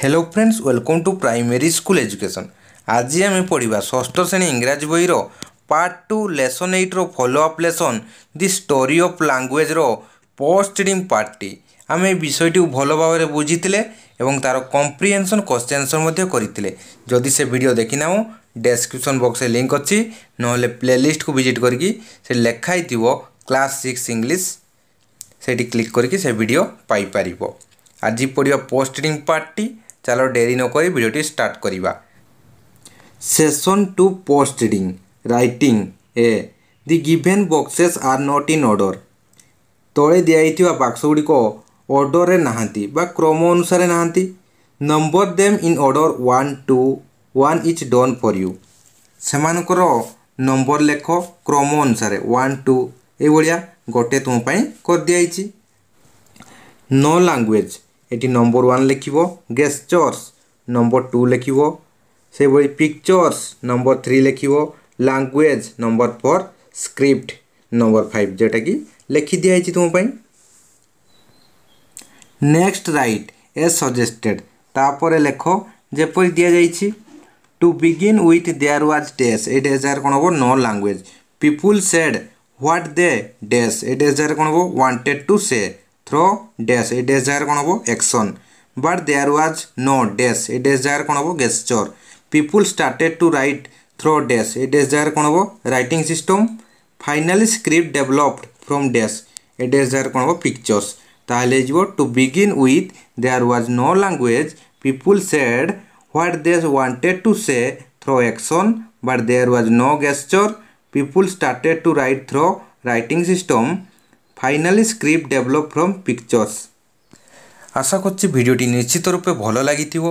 Hello friends welcome to primary school education আজি আমি পড়া ষষ্ঠ শ্রেণী ইংরাজী বইর পার্ট টু লেসন এইট্র follow up lesson the story of ল্যাঙ্গুয়েজর পোস্টডিম পার্টটি আমি এই বিষয়টি ভালো ভাবে বুঝিলে এবং তার কম্প্রিহেনসন কোশ্চেনসন মধ্যে করে যদি সে ভিডিও দেখি নাও ডেসক্রিপশন বক্সে লিঙ্ক অছি নহলে প্লেলিষ্টকু ভিজিট করি সে লেখাই থাকবে ক্লাস সিক্স ইংলিশ সেটি ক্লিক করি সে ভিডিও পাইপার আজ পড়া পোস্টডিং পার্টটি ଚାଲ ଡେରି ନକରି ଭିଡ଼ିଓଟି ଷ୍ଟାର୍ଟ କରିବା session two post reading writing A the given boxes are not in order ତଳେ ଦିଆଯାଇଥିବା ବାକ୍ସ ଗୁଡ଼ିକ ଅର୍ଡ଼ରରେ ନାହାନ୍ତି ବା କ୍ରମ ଅନୁସାରେ ନାହାନ୍ତି number them in order one two one is done for you ସେମାନଙ୍କର ନମ୍ବର ଲେଖ କ୍ରମ ଅନୁସାରେ ୱାନ୍ ଟୁ ଏଇଭଳିଆ ଗୋଟେ ତୁମ ପାଇଁ କରିଦିଆଯାଇଛି ନୋ ଲାଙ୍ଗୁଏଜ୍ এটি নম্বর ওয়ান লিখিব গেস্টর্স নম্বর টু লিখিব সেভাবে পিকচর্স নম্বর থ্রি লিখিব language number four script number five ଯେଉଁଟାକି ଲେଖି ଦିଆହେଇଛି ତୁମ ପାଇଁ ନେକ୍ସଟ ରାଇଟ୍ ଏ ସଜେଷ୍ଟେଡ଼ ତାପରେ ଲେଖ ଯେପରି ଦିଆଯାଇଛି to begin with there was dash ଏ ଡେଜ୍ରେ କ'ଣ ହେବ no language people said what they dash ଏ ଡେଜ୍ରେ କ'ଣ ହେବ wanted to say through dash এই ড্যাশ জায়গায় କ'ଣ ହେବ action but there was no dash ଏ ଡ୍ୟାସ୍ ଜାଗାରେ କ'ଣ ହେବ gesture people started to write through dash এই ড্যাশ জায়গায় କ'ଣ ହେବ writing system finally script developed from dash ଏ ଡ୍ୟାସ୍ ଜାଗାରେ କ'ଣ ହେବ ପିକ୍ଚର୍ସ ତାହେଲେ ହେଇଯିବ to begin with there was no language people said what they wanted to say through action but there was no gesture. People started to write through writing system finally script develop from pictures আশা করছি ভিডিওটি নিশ্চিত রূপে ভালো লাগিথিব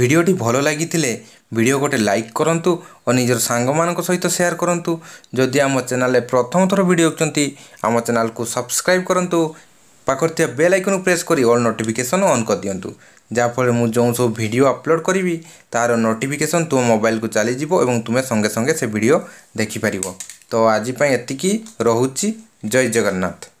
ভিডিওটি ভালো লাগিলে video গোটে লাইক করন্তু ও নিজের সাংগ মান সহিত সেয়ার করন্তু যদি আমার চ্যানেলে প্রথম থর ভিডিও আমার চ্যানেল কু সবসক্রাইব করন্তু পাখর থাকা বেল আইকন প্রেস করে অল নোটিফিকেশন অন করে দিও যাফলে মু যে সব ভিডিও আপলোড করবি তার নোটিফিকেশন তো মোবাইল মোবাইলকে চালিযোগ এবং তুমি সঙ্গে সঙ্গে সে ভিডিও দেখিপার তো আজপাই এতিকি রহুচি জয় জগন্নাথ